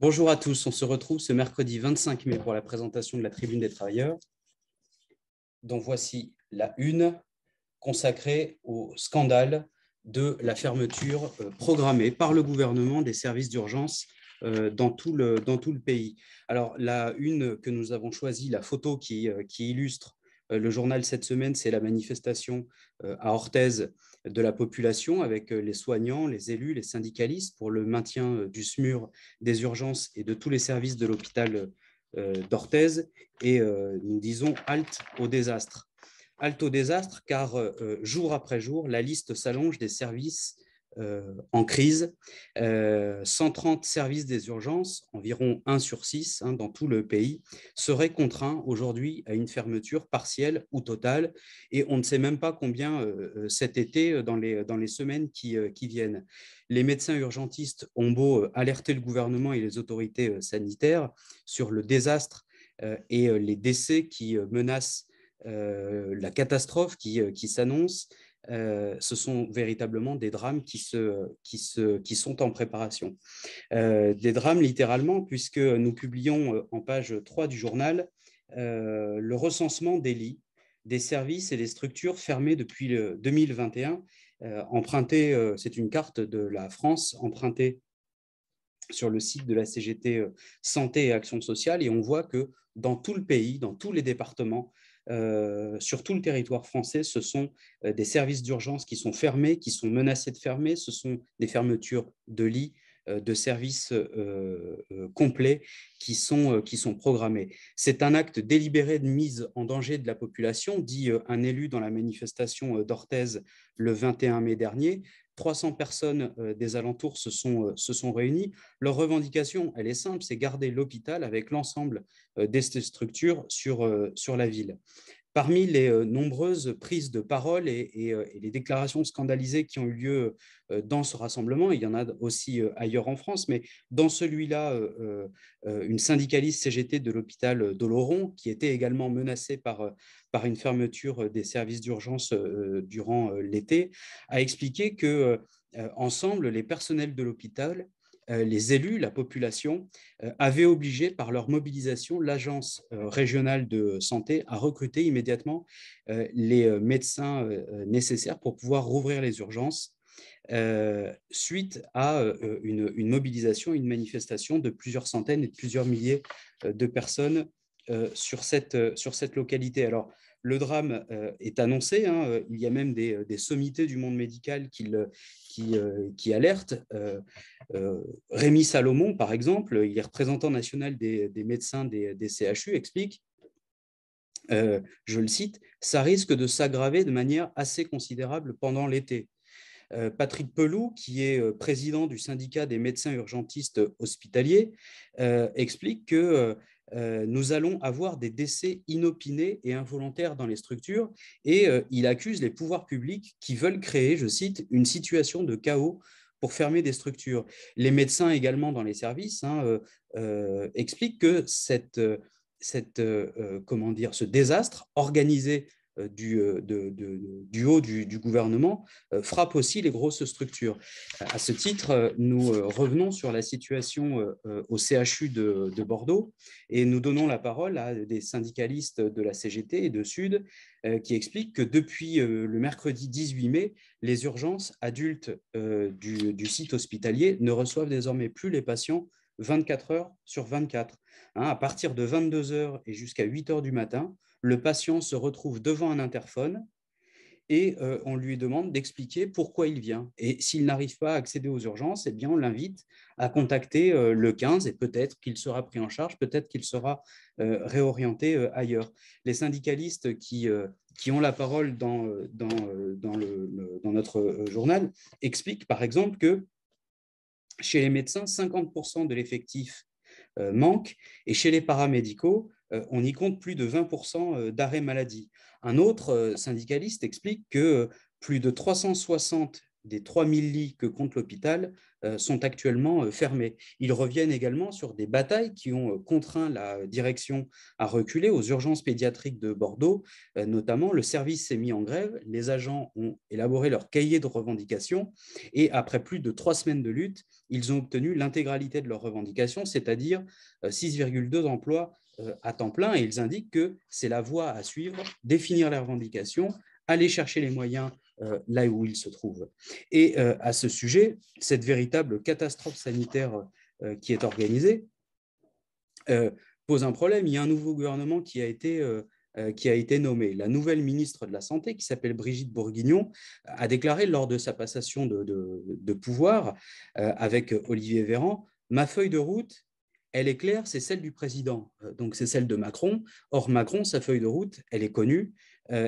Bonjour à tous, on se retrouve ce mercredi 25 mai pour la présentation de la Tribune des Travailleurs, Donc voici la une consacrée au scandale de la fermeture euh, programmée par le gouvernement des services d'urgence euh, dans tout, le, pays. Alors la une que nous avons choisie, la photo qui, euh, qui illustre le journal cette semaine, c'est la manifestation à Orthez de la population avec euh, les soignants, les élus, les syndicalistes pour le maintien euh, du SMUR, des urgences et de tous les services de l'hôpital euh, d'Orthez. Et nous disons halte au désastre. Halte au désastre car jour après jour, la liste s'allonge des services euh, en crise. 130 euh, services des urgences, environ 1 sur 6 hein, dans tout le pays, seraient contraints aujourd'hui à une fermeture partielle ou totale. Et on ne sait même pas combien euh, cet été, dans les, semaines qui, viennent. Les médecins urgentistes ont beau alerter le gouvernement et les autorités sanitaires sur le désastre et les décès qui menacent la catastrophe qui s'annonce, euh, ce sont véritablement des drames qui, se, qui, se, qui sont en préparation. Euh, des drames littéralement, puisque nous publions euh, en page 3 du journal le recensement des lits, des services et des structures fermées depuis le 2021. emprunté, c'est une carte de la France empruntée sur le site de la CGT Santé et Action sociale, et on voit que dans tout le pays, dans tous les départements, euh, sur tout le territoire français, ce sont euh, des services d'urgence qui sont fermés, qui sont menacés de fermer, ce sont des fermetures de lits, euh, de services euh, euh, complets qui sont, programmés. C'est un acte délibéré de mise en danger de la population, dit un élu dans la manifestation d'Orthez le 21 mai dernier. 300 personnes des alentours se sont, réunies. Leur revendication, elle est simple, c'est garder l'hôpital avec l'ensemble des structures sur la ville. Parmi les euh, nombreuses prises de parole euh, et, les déclarations scandalisées qui ont eu lieu euh, dans ce rassemblement, il y en a aussi ailleurs en France, mais dans celui-là, une syndicaliste CGT de l'hôpital d'Oloron, qui était également menacée par, par une fermeture des services d'urgence durant l'été, a expliqué que ensemble, les personnels de l'hôpital euh, les élus, la population, euh, avaient obligé par leur mobilisation l'agence euh, régionale de santé à recruter immédiatement les médecins nécessaires pour pouvoir rouvrir les urgences. suite à une, mobilisation, une manifestation de plusieurs centaines et de plusieurs milliers de personnes sur, cette, sur cette localité. Alors, le drame euh, est annoncé, hein, euh, il y a même des, euh, sommités du monde médical qui, alertent. Rémi Salomon, par exemple, il est représentant national des, médecins des, CHU, explique je le cite, ça risque de s'aggraver de manière assez considérable pendant l'été. Patrick Peloux, qui est président du syndicat des médecins urgentistes hospitaliers, explique que euh, nous allons avoir des décès inopinés et involontaires dans les structures. Et euh, il accuse les pouvoirs publics qui veulent créer, je cite, une situation de chaos pour fermer des structures. Les médecins également dans les services hein, euh, expliquent que cette, comment dire, ce désastre organisé euh, euh, du, haut du, gouvernement euh, frappe aussi les grosses structures. À ce titre, nous revenons sur la situation au CHU de, Bordeaux et nous donnons la parole à des syndicalistes de la CGT et de Sud qui expliquent que depuis le mercredi 18 mai, les urgences adultes du, site hospitalier ne reçoivent désormais plus les patients 24 heures sur 24. Hein, à partir de 22 heures et jusqu'à 8 heures du matin, le patient se retrouve devant un interphone et euh, on lui demande d'expliquer pourquoi il vient. Et s'il n'arrive pas à accéder aux urgences, eh bien, on l'invite à contacter euh, le 15 et peut-être qu'il sera pris en charge, peut-être qu'il sera euh, réorienté ailleurs. Les syndicalistes qui, ont la parole dans, dans, notre journal expliquent par exemple que chez les médecins, 50% de l'effectif manque et chez les paramédicaux, euh, on y compte plus de 20% euh, d'arrêts maladie. Un autre euh, syndicaliste explique que plus de 360 des 3000 lits que compte l'hôpital euh, sont actuellement euh, fermés. Ils reviennent également sur des batailles qui ont euh, contraint la direction à reculer aux urgences pédiatriques de Bordeaux. Notamment, le service s'est mis en grève, les agents ont élaboré leur cahier de revendications et après plus de trois semaines de lutte, ils ont obtenu l'intégralité de leurs revendications, c'est-à-dire 6,2 emplois à temps plein. Et ils indiquent que c'est la voie à suivre, définir les revendications, aller chercher les moyens euh, là où il se trouve. Et euh, à ce sujet, cette véritable catastrophe sanitaire euh, qui est organisée pose un problème. Il y a un nouveau gouvernement qui a été qui a été nommé. La nouvelle ministre de la Santé, qui s'appelle Brigitte Bourguignon, a déclaré lors de sa passation de, pouvoir avec Olivier Véran, ma feuille de route, elle est claire, c'est celle du président, donc c'est celle de Macron. Or, Macron, sa feuille de route, elle est connue,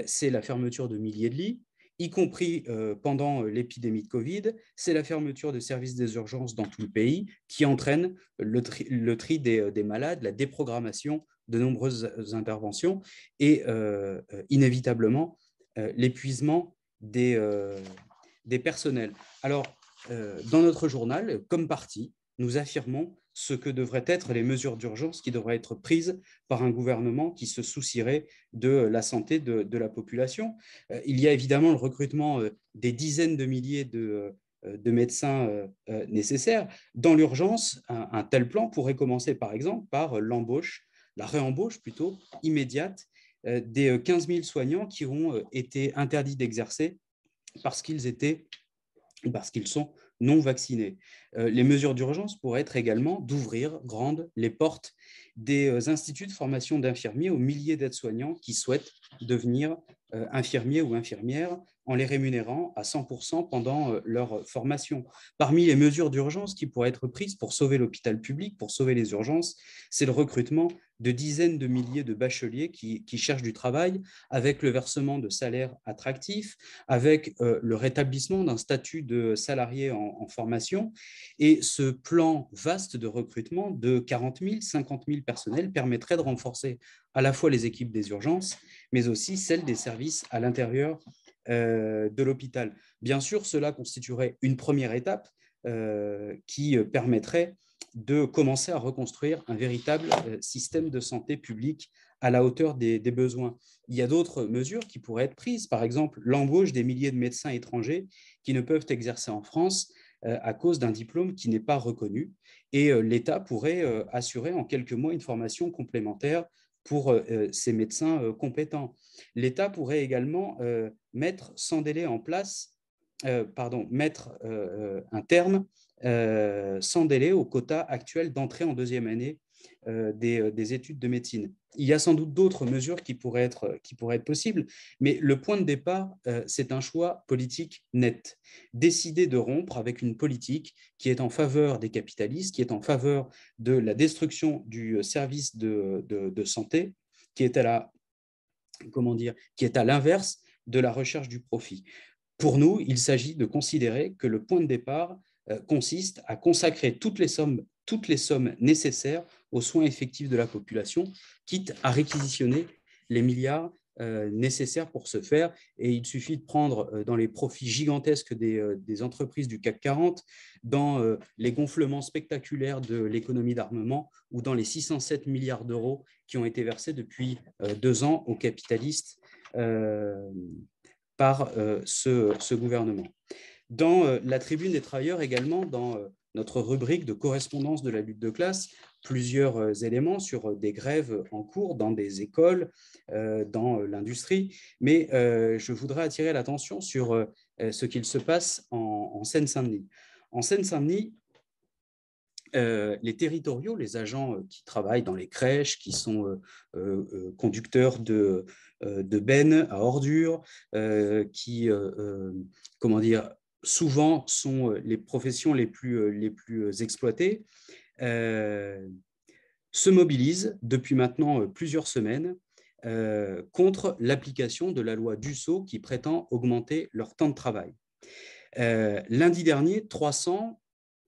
c'est la fermeture de milliers de lits, y compris euh, pendant euh, l'épidémie de Covid, c'est la fermeture de services des urgences dans tout le pays qui entraîne le tri, euh, des, malades, la déprogrammation de nombreuses interventions et inévitablement l'épuisement des, des personnels. Alors, dans notre journal, comme parti, nous affirmons ce que devraient être les mesures d'urgence qui devraient être prises par un gouvernement qui se soucierait de la santé de, la population. Euh, il y a évidemment le recrutement euh, des dizaines de milliers de, euh, médecins nécessaires. Dans l'urgence, un, tel plan pourrait commencer par exemple par l'embauche, la réembauche plutôt immédiate des 15 000 soignants qui ont été interdits d'exercer parce qu'ils étaient, parce qu'ils sont non vaccinés. Euh, les mesures d'urgence pourraient être également d'ouvrir grandes les portes des euh, instituts de formation d'infirmiers aux milliers d'aides-soignants qui souhaitent devenir euh, infirmiers ou infirmières en les rémunérant à 100% pendant leur formation. Parmi les mesures d'urgence qui pourraient être prises pour sauver l'hôpital public, pour sauver les urgences, c'est le recrutement de dizaines de milliers de bacheliers qui, cherchent du travail avec le versement de salaires attractifs, avec euh, le rétablissement d'un statut de salarié en, formation. Et ce plan vaste de recrutement de 40 000, 50 000 personnels permettrait de renforcer à la fois les équipes des urgences, mais aussi celles des services à l'intérieur euh, de l'hôpital. Bien sûr, cela constituerait une première étape euh, qui permettrait de commencer à reconstruire un véritable euh, système de santé publique à la hauteur des, besoins. Il y a d'autres mesures qui pourraient être prises, par exemple l'embauche des milliers de médecins étrangers qui ne peuvent exercer en France euh, à cause d'un diplôme qui n'est pas reconnu, et euh, l'État pourrait assurer en quelques mois une formation complémentaire pour ces médecins compétents. L'État pourrait également mettre sans délai en place, pardon, mettre un terme euh, sans délai au quota actuel d'entrée en deuxième année euh, euh, des, études de médecine. Il y a sans doute d'autres mesures qui pourraient, être, qui pourraient être possibles, mais le point de départ, c'est un choix politique net. Décider de rompre avec une politique qui est en faveur des capitalistes, qui est en faveur de la destruction du service de, de santé, qui est à la comment dire, qui est à l'inverse de la recherche du profit. Pour nous, il s'agit de considérer que le point de départ, euh, consiste à consacrer toutes les sommes, toutes les sommes nécessaires aux soins effectifs de la population, quitte à réquisitionner les milliards euh, nécessaires pour ce faire. Et il suffit de prendre euh, dans les profits gigantesques des, entreprises du CAC 40, dans les gonflements spectaculaires de l'économie d'armement ou dans les 607 milliards d'euros qui ont été versés depuis deux ans aux capitalistes par ce, gouvernement. Dans euh, la tribune des travailleurs également, dans euh, notre rubrique de correspondance de la lutte de classe, plusieurs euh, éléments sur des grèves en cours dans des écoles, dans l'industrie, mais je voudrais attirer l'attention sur ce qu'il se passe en Seine-Saint-Denis. En Seine-Saint-Denis, les territoriaux, les agents qui travaillent dans les crèches, qui sont conducteurs de, de bennes à ordures, qui comment dire, souvent sont euh, les professions les plus, euh, les plus euh, exploitées, se mobilisent depuis maintenant plusieurs semaines contre l'application de la loi Dussault qui prétend augmenter leur temps de travail. lundi dernier, 300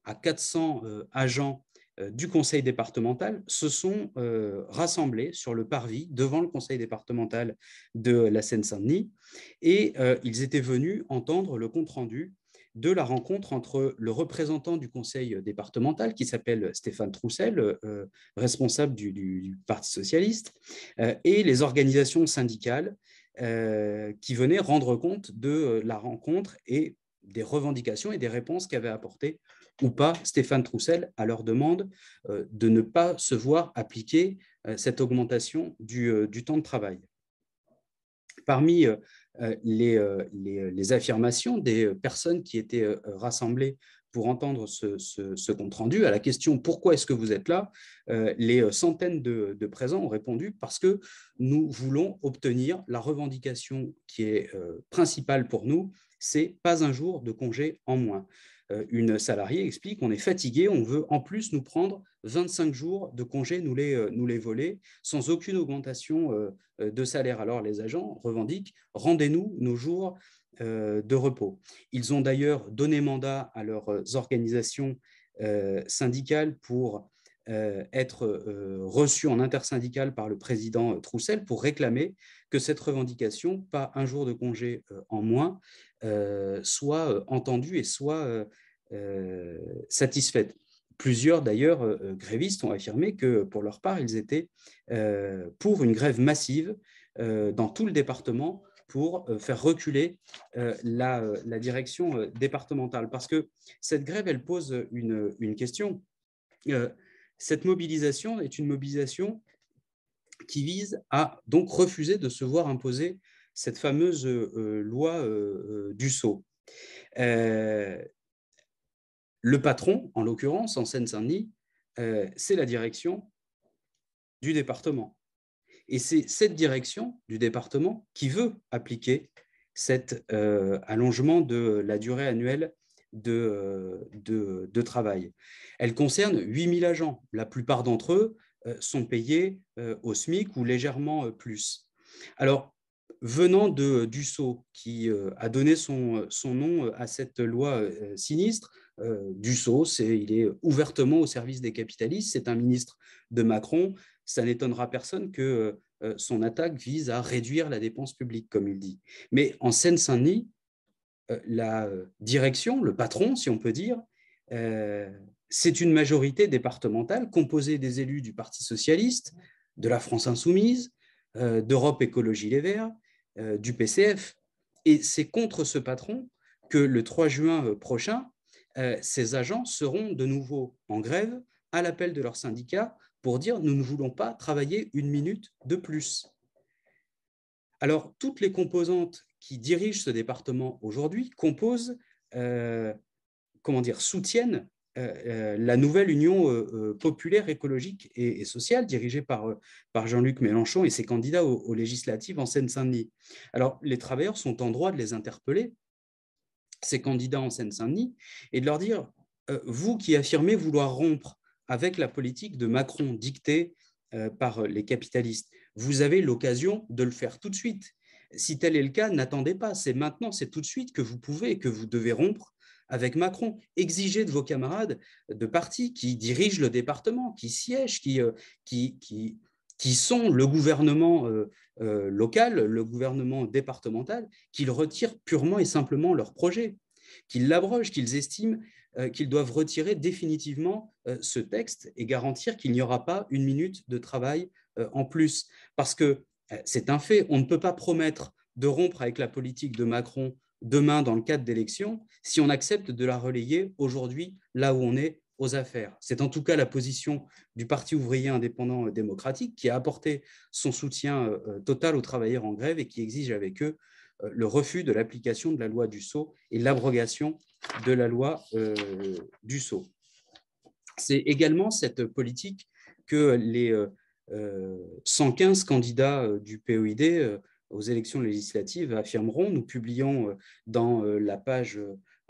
à 400 agents du conseil départemental se sont rassemblés sur le parvis devant le conseil départemental de la Seine-Saint-Denis et ils étaient venus entendre le compte-rendu de la rencontre entre le représentant du conseil départemental, qui s'appelle Stéphane Troussel, euh, responsable du, Parti socialiste, euh, et les organisations syndicales euh, qui venaient rendre compte de la rencontre et des revendications et des réponses qu'avait apportées ou pas Stéphane Troussel à leur demande de ne pas se voir appliquer cette augmentation du, du temps de travail. Parmi euh, euh, euh, les, affirmations des personnes qui étaient rassemblées pour entendre ce, compte-rendu. À la question pourquoi est-ce que vous êtes là, les centaines de, présents ont répondu parce que nous voulons obtenir la revendication qui est principale pour nous, c'est pas un jour de congé en moins. Euh, une salariée explique qu'on est fatigué, on veut en plus nous prendre 25 jours de congés, nous les, euh, nous les voler, sans aucune augmentation euh, de salaire. Alors les agents revendiquent rendez-nous nos jours de repos. Ils ont d'ailleurs donné mandat à leurs organisations syndicales pour euh, être euh, reçu en intersyndical par le président euh, Troussel pour réclamer que cette revendication, pas un jour de congé en moins, soit entendue et soit satisfaite. Plusieurs d'ailleurs grévistes ont affirmé que pour leur part, ils étaient pour une grève massive dans tout le département pour faire reculer la, direction départementale. Parce que cette grève, elle pose une, question. Cette mobilisation est une mobilisation qui vise à donc refuser de se voir imposer cette fameuse euh, euh, loi euh, du sceau. le patron, en l'occurrence, en Seine-Saint-Denis, c'est la direction du département. Et c'est cette direction du département qui veut appliquer cet allongement de la durée annuelle euh, de, de, travail. Elle concerne 8000 agents. La plupart d'entre eux euh, sont payés euh, au SMIC ou légèrement plus. Alors, venant de Dussault, qui a donné son, nom à cette loi sinistre, Dussault, c'est il est ouvertement au service des capitalistes, c'est un ministre de Macron, ça n'étonnera personne que son attaque vise à réduire la dépense publique, comme il dit. Mais en Seine-Saint-Denis, euh, la direction, le patron, si on peut dire, euh, c'est une majorité départementale composée des élus du Parti socialiste, de la France insoumise, euh, d'Europe Écologie Les Verts, du PCF. Et c'est contre ce patron que le 3 juin prochain, ces agents seront de nouveau en grève à l'appel de leur syndicat pour dire nous ne voulons pas travailler une minute de plus. Alors, toutes les composantes qui dirigent ce département aujourd'hui composent, euh, comment dire, soutiennent euh, euh, la nouvelle union populaire, écologique et, sociale dirigée par, par Jean-Luc Mélenchon et ses candidats aux législatives en Seine-Saint-Denis. Alors, les travailleurs sont en droit de les interpeller, ces candidats en Seine-Saint-Denis, et de leur dire, vous qui affirmez vouloir rompre avec la politique de Macron dictée par les capitalistes, vous avez l'occasion de le faire tout de suite si tel est le cas, n'attendez pas. C'est maintenant, c'est tout de suite que vous pouvez, que vous devez rompre avec Macron. Exigez de vos camarades de partis qui dirigent le département, qui siègent, qui, euh, qui, qui, sont le gouvernement euh, euh, local, le gouvernement départemental, qu'ils retirent purement et simplement leur projet, qu'ils l'abrogent, qu'ils estiment qu'ils doivent retirer définitivement ce texte et garantir qu'il n'y aura pas une minute de travail en plus. Parce que euh, c'est un fait. On ne peut pas promettre de rompre avec la politique de Macron demain dans le cadre d'élections si on accepte de la relayer aujourd'hui là où on est aux affaires. C'est en tout cas la position du Parti ouvrier indépendant euh, démocratique qui a apporté son soutien euh, total aux travailleurs en grève et qui exige avec eux le refus de l'application de la loi du sceau et l'abrogation de la loi du sceau. C'est également cette politique que les 115 euh, candidats euh, du POID euh, aux élections législatives affirmeront, nous publions dans la page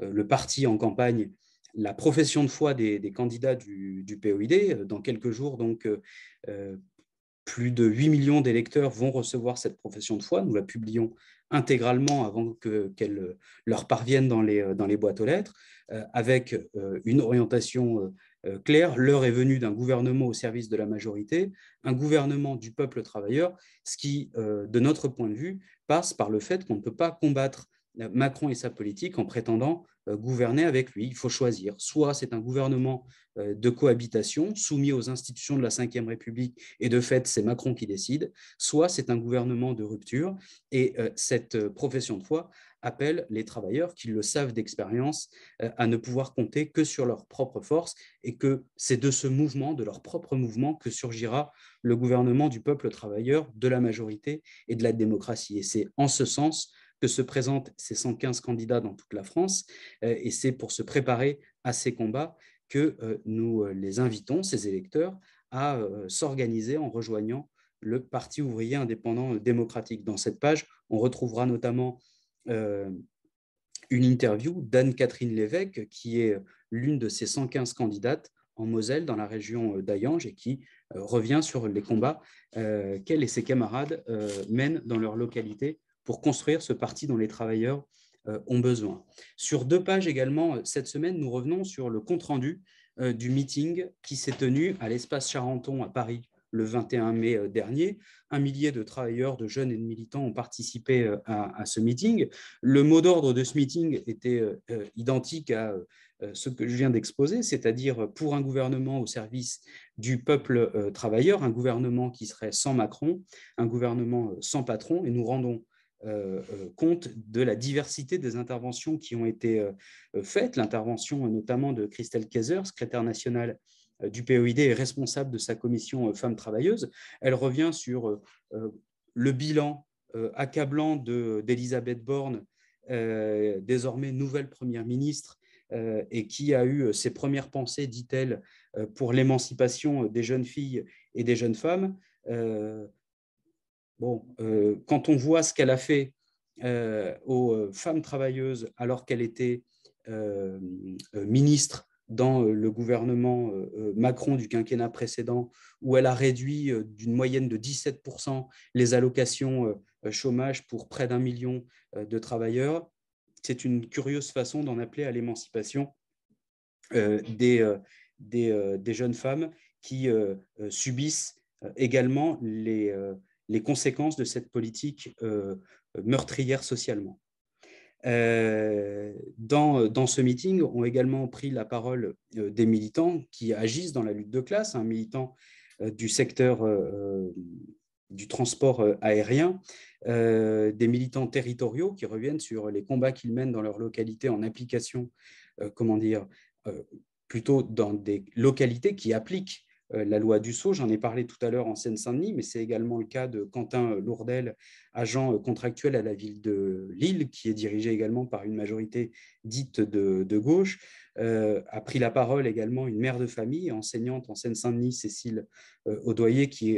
Le parti en campagne la profession de foi des, candidats du, POID. Dans quelques jours, donc, plus de 8 millions d'électeurs vont recevoir cette profession de foi. Nous la publions intégralement avant qu'elle leur parvienne dans les, dans les boîtes aux lettres, avec une orientation euh, clair, l'heure est venue d'un gouvernement au service de la majorité, un gouvernement du peuple travailleur, ce qui, euh, de notre point de vue, passe par le fait qu'on ne peut pas combattre euh, Macron et sa politique en prétendant euh, gouverner avec lui. Il faut choisir. Soit c'est un gouvernement euh, de cohabitation soumis aux institutions de la Ve République et de fait c'est Macron qui décide, soit c'est un gouvernement de rupture et cette profession de foi appelle les travailleurs qui le savent d'expérience à ne pouvoir compter que sur leur propre force et que c'est de ce mouvement, de leur propre mouvement, que surgira le gouvernement du peuple travailleur, de la majorité et de la démocratie. Et c'est en ce sens que se présentent ces 115 candidats dans toute la France. Euh, et c'est pour se préparer à ces combats que euh, nous euh, les invitons, ces électeurs, à s'organiser en rejoignant le Parti ouvrier indépendant démocratique. Dans cette page, on retrouvera notamment une interview d'Anne-Catherine Lévesque, qui est l'une de ces 115 candidates en Moselle, dans la région d'Ayange, et qui revient sur les combats qu'elle et ses camarades mènent dans leur localité pour construire ce parti dont les travailleurs euh, ont besoin. Sur deux pages également, euh, cette semaine, nous revenons sur le compte-rendu euh, du meeting qui s'est tenu à l'espace Charenton à Paris le 21 mai dernier. Un millier de travailleurs, de jeunes et de militants ont participé à, ce meeting. Le mot d'ordre de ce meeting était identique à ce que je viens d'exposer, c'est-à-dire pour un gouvernement au service du peuple travailleur, un gouvernement qui serait sans Macron, un gouvernement sans patron, et nous rendons euh, euh, compte de la diversité des interventions qui ont été euh, faites, l'intervention notamment de Christelle Kaiser, secrétaire nationale du POID et responsable de sa commission femmes travailleuses. Elle revient sur le bilan accablant d'Elisabeth Borne, désormais nouvelle Première ministre, et qui a eu ses premières pensées, dit-elle, pour l'émancipation des jeunes filles et des jeunes femmes. Bon, euh, quand on voit ce qu'elle a fait euh, aux euh, femmes travailleuses alors qu'elle était ministre dans le gouvernement Macron du quinquennat précédent, où elle a réduit d'une moyenne de 17% les allocations chômage pour près d'un million de travailleurs, c'est une curieuse façon d'en appeler à l'émancipation des, des, jeunes femmes qui subissent également les les conséquences de cette politique euh, meurtrière socialement. Euh, dans, dans, ce meeting ont également pris la parole euh, des militants qui agissent dans la lutte de classe, un hein, militant du secteur du transport aérien, des militants territoriaux qui reviennent sur les combats qu'ils mènent dans leur localité en application, comment dire, plutôt dans des localités qui appliquent euh, la loi Dussault. J'en ai parlé tout à l'heure en Seine-Saint-Denis, mais c'est également le cas de Quentin Lourdel, agent euh, contractuel à la ville de Lille, qui est dirigé également par une majorité dite de, gauche. Euh, a pris la parole également une mère de famille, enseignante en Seine-Saint-Denis, Cécile Audoyer, qui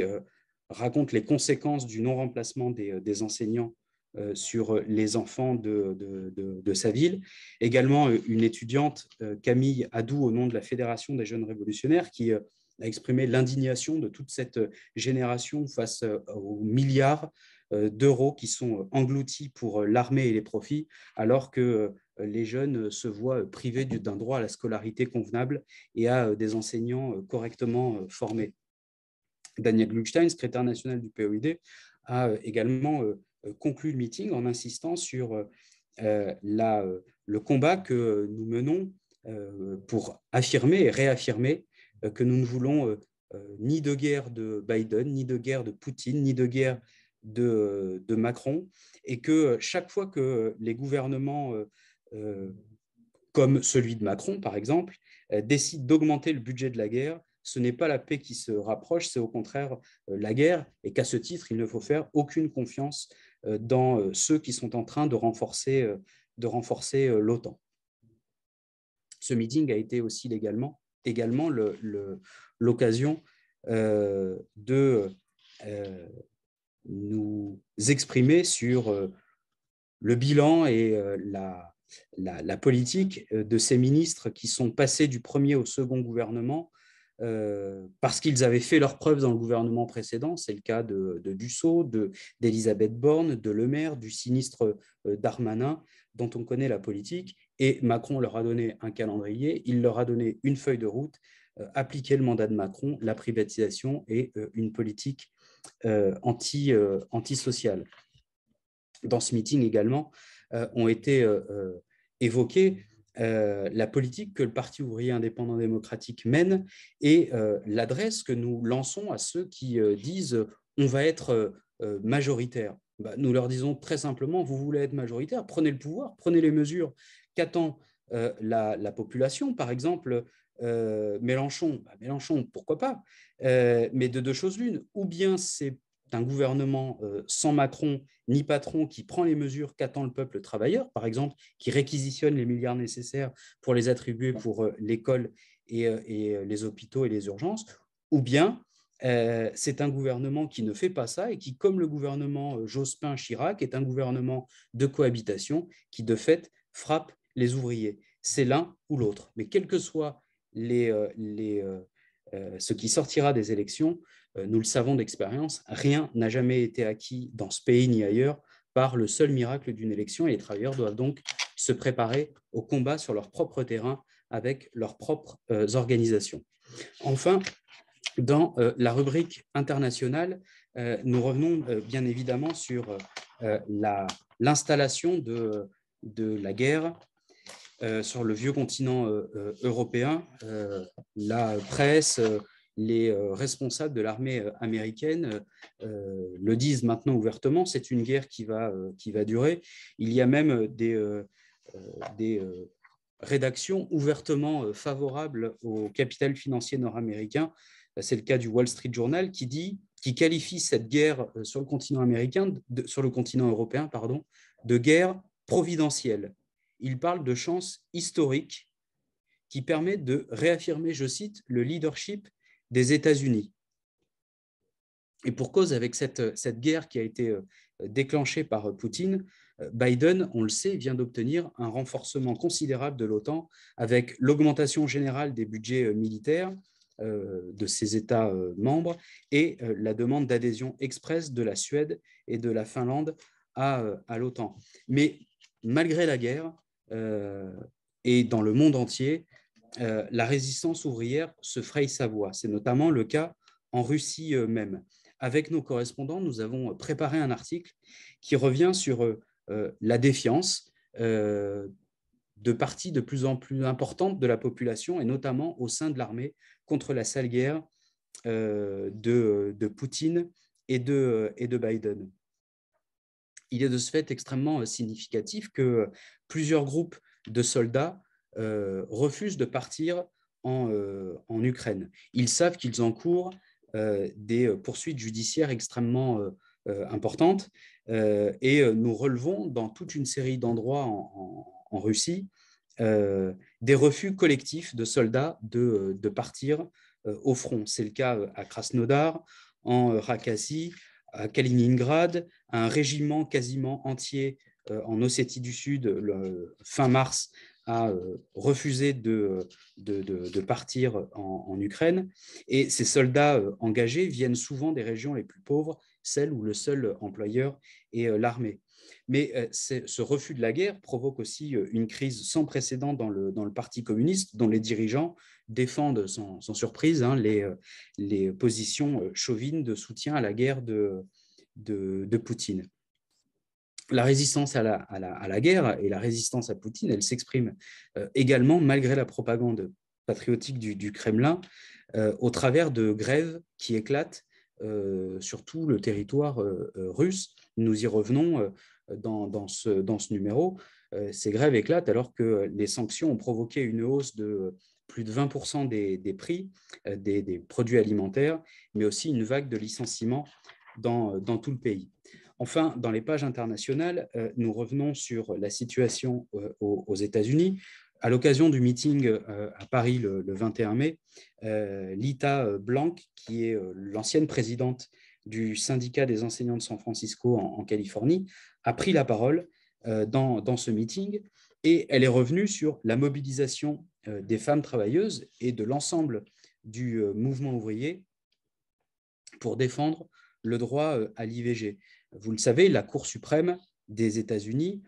raconte les conséquences du non-remplacement des, enseignants sur les enfants de, sa ville. Également, une étudiante, Camille Adou, au nom de la Fédération des jeunes révolutionnaires, qui a exprimé l'indignation de toute cette euh, génération face euh, aux milliards euh, d'euros qui sont engloutis pour l'armée et les profits, alors que les jeunes se voient privés d'un droit à la scolarité convenable et à des enseignants correctement formés. Daniel Gluckstein, secrétaire national du POID, a également conclu le meeting en insistant sur la, le combat que nous menons pour affirmer et réaffirmer euh, que nous ne voulons euh, euh, ni de guerre de Biden, ni de guerre de Poutine, ni de guerre de, Macron, et que chaque fois que les gouvernements, comme celui de Macron par exemple, décident d'augmenter le budget de la guerre, ce n'est pas la paix qui se rapproche, c'est au contraire la guerre, et qu'à ce titre, il ne faut faire aucune confiance dans ceux qui sont en train de renforcer, de renforcer l'OTAN. Ce meeting a été aussi légalement également l'occasion euh, de euh, nous exprimer sur euh, le bilan et la, politique de ces ministres qui sont passés du premier au second gouvernement parce qu'ils avaient fait leurs preuves dans le gouvernement précédent. C'est le cas de, de Dussault, d'Elisabeth Borne, de Le Maire, du sinistre Darmanin, dont on connaît la politique, et Macron leur a donné un calendrier, il leur a donné une feuille de route, euh, appliquer le mandat de Macron, la privatisation et euh, une politique euh, anti, antisociale. Dans ce meeting également, ont été évoquées la politique que le Parti ouvrier indépendant démocratique mène et l'adresse que nous lançons à ceux qui disent on va être majoritaire. Bah, nous leur disons très simplement, vous voulez être majoritaire, prenez le pouvoir, prenez les mesures Qu'attend euh, la, population Par exemple, euh, Mélenchon, bah, Mélenchon, pourquoi pas euh, Mais de deux choses l'une, ou bien c'est un gouvernement sans Macron ni patron qui prend les mesures qu'attend le peuple travailleur, par exemple, qui réquisitionne les milliards nécessaires pour les attribuer pour l'école et, les hôpitaux et les urgences, ou bien c'est un gouvernement qui ne fait pas ça et qui, comme le gouvernement Jospin-Chirac, est un gouvernement de cohabitation qui, de fait, frappe les ouvriers. C'est l'un ou l'autre. Mais quel que soit euh, euh, euh, ce qui sortira des élections, nous le savons d'expérience, rien n'a jamais été acquis dans ce pays ni ailleurs par le seul miracle d'une élection. Et les travailleurs doivent donc se préparer au combat sur leur propre terrain avec leurs propres organisations. Enfin, dans la rubrique internationale, nous revenons bien évidemment sur l'installation de, la guerre euh, sur le vieux continent euh, euh, européen, la presse, les responsables de l'armée américaine le disent maintenant ouvertement, c'est une guerre qui va, qui va durer. Il y a même des, des rédactions ouvertement favorables au capital financier nord-américain. C'est le cas du Wall Street Journal qui dit qui qualifie cette guerre sur le continent américain, sur le continent européen, pardon, de guerre providentielle il parle de chance historique qui permet de réaffirmer, je cite, le leadership des États-Unis. Et pour cause, avec cette, guerre qui a été euh, déclenchée par euh, Poutine, euh, Biden, on le sait, vient d'obtenir un renforcement considérable de l'OTAN avec l'augmentation générale des budgets militaires de ses États membres et la demande d'adhésion express de la Suède et de la Finlande à, à l'OTAN. Mais malgré la guerre, euh, et dans le monde entier, euh, la résistance ouvrière se fraye sa voie. C'est notamment le cas en Russie euh, même. Avec nos correspondants, nous avons préparé un article qui revient sur la défiance de parties de plus en plus importantes de la population, et notamment au sein de l'armée, contre la sale guerre de, de Poutine et de, et de Biden il est de ce fait extrêmement euh, significatif que euh, plusieurs groupes de soldats euh, refusent de partir en, Ukraine. Ils savent qu'ils encourent des poursuites judiciaires extrêmement importantes et nous relevons dans toute une série d'endroits en, Russie des refus collectifs de soldats de, de partir au front. C'est le cas à Krasnodar, en Rakassi, à Kaliningrad, un régiment quasiment entier euh, en Ossétie du Sud, fin mars, a euh, refusé de, partir en, Ukraine. Et ces soldats euh, engagés viennent souvent des régions les plus pauvres, celles où le seul employeur est l'armée. Mais euh, ce refus de la guerre provoque aussi euh, une crise sans précédent dans le, Parti communiste, dont les dirigeants défendent sans, surprise hein, euh, les, positions chauvines de soutien à la guerre de, Poutine la résistance à la, guerre et la résistance à Poutine, elle s'exprime également malgré la propagande patriotique du, du Kremlin au travers de grèves qui éclatent sur tout le territoire russe. Nous y revenons dans, ce, numéro, euh, ces grèves éclatent alors que les sanctions ont provoqué une hausse de plus de 20% des, des, prix euh, des, produits alimentaires, mais aussi une vague de licenciements dans, tout le pays. Enfin, dans les pages internationales, euh, nous revenons sur la situation aux, États-Unis. À l'occasion du meeting à Paris le, le 21 mai, Lita Blanc, qui est l'ancienne présidente du syndicat des enseignants de San Francisco en, Californie, a pris la parole euh, dans, ce meeting et elle est revenue sur la mobilisation euh, des femmes travailleuses et de l'ensemble du euh, mouvement ouvrier pour défendre le droit à l'IVG. Vous le savez, la Cour suprême des États-Unis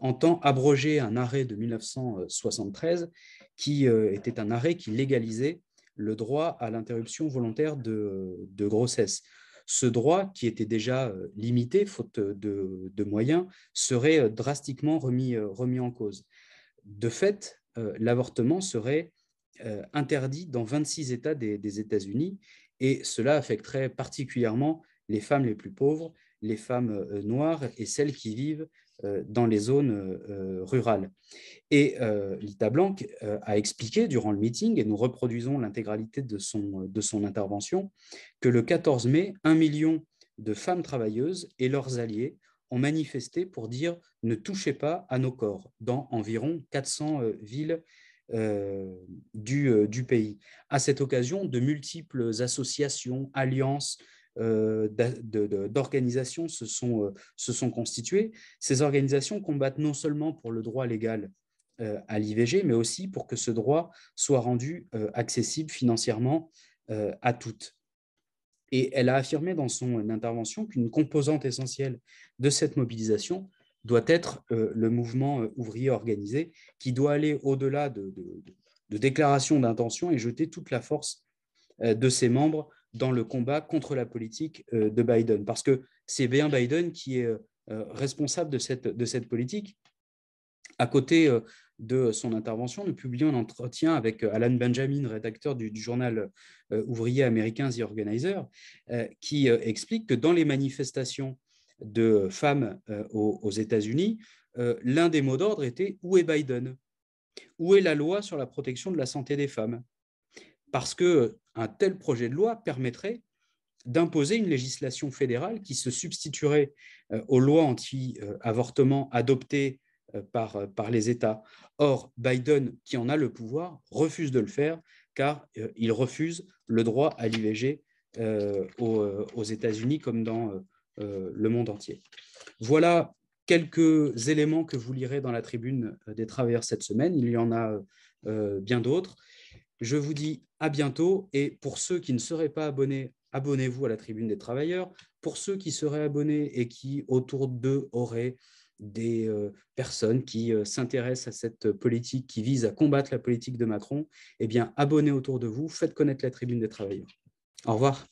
entend abroger un arrêt de 1973 qui était un arrêt qui légalisait le droit à l'interruption volontaire de grossesse ce droit, qui était déjà euh, limité, faute de, moyens, serait euh, drastiquement euh, remis, en cause. De fait, l'avortement serait interdit dans 26 États des États-Unis, et cela affecterait particulièrement les femmes les plus pauvres les femmes euh, euh, noires et celles qui vivent euh, dans les zones rurales. Et Lita Blanc a expliqué durant le meeting, et nous reproduisons l'intégralité de son, intervention, que le 14 mai, un million de femmes travailleuses et leurs alliés ont manifesté pour dire ne touchez pas à nos corps dans environ 400 villes du, du, pays. À cette occasion, de multiples associations, alliances, euh, d'organisations se, sont, euh, se sont constituées. Ces organisations combattent non seulement pour le droit légal euh, à l'IVG, mais aussi pour que ce droit soit rendu accessible financièrement à toutes. Et elle a affirmé dans son intervention qu'une composante essentielle de cette mobilisation doit être le mouvement ouvrier organisé, qui doit aller au-delà de déclarations d'intention et jeter toute la force de ses membres dans le combat contre la politique euh, de Biden. Parce que c'est bien Biden qui est euh, euh, responsable de cette, de cette politique. À côté de son intervention, nous publions un entretien avec Alan Benjamin, rédacteur du, journal ouvrier américain The Organizer, qui explique que dans les manifestations de femmes aux, aux États-Unis, l'un des mots d'ordre était Où est Biden Où est la loi sur la protection de la santé des femmes Parce que un tel projet de loi permettrait d'imposer une législation fédérale qui se substituerait euh, aux lois anti-avortement adoptées euh, euh, par, les États. Or, Biden, qui en a le pouvoir, refuse de le faire car il refuse le droit à l'IVG aux États-Unis comme dans le monde entier. Voilà quelques éléments que vous lirez dans la tribune des travailleurs cette semaine. Il y en a bien d'autres. Je vous dis à bientôt. Et pour ceux qui ne seraient pas abonnés, abonnez-vous à la Tribune des Travailleurs. Pour ceux qui seraient abonnés et qui, autour d'eux, auraient des euh, personnes qui euh, s'intéressent à cette politique, qui vise à combattre la politique de Macron, eh bien, abonnez autour de vous, faites connaître la Tribune des Travailleurs. Au revoir.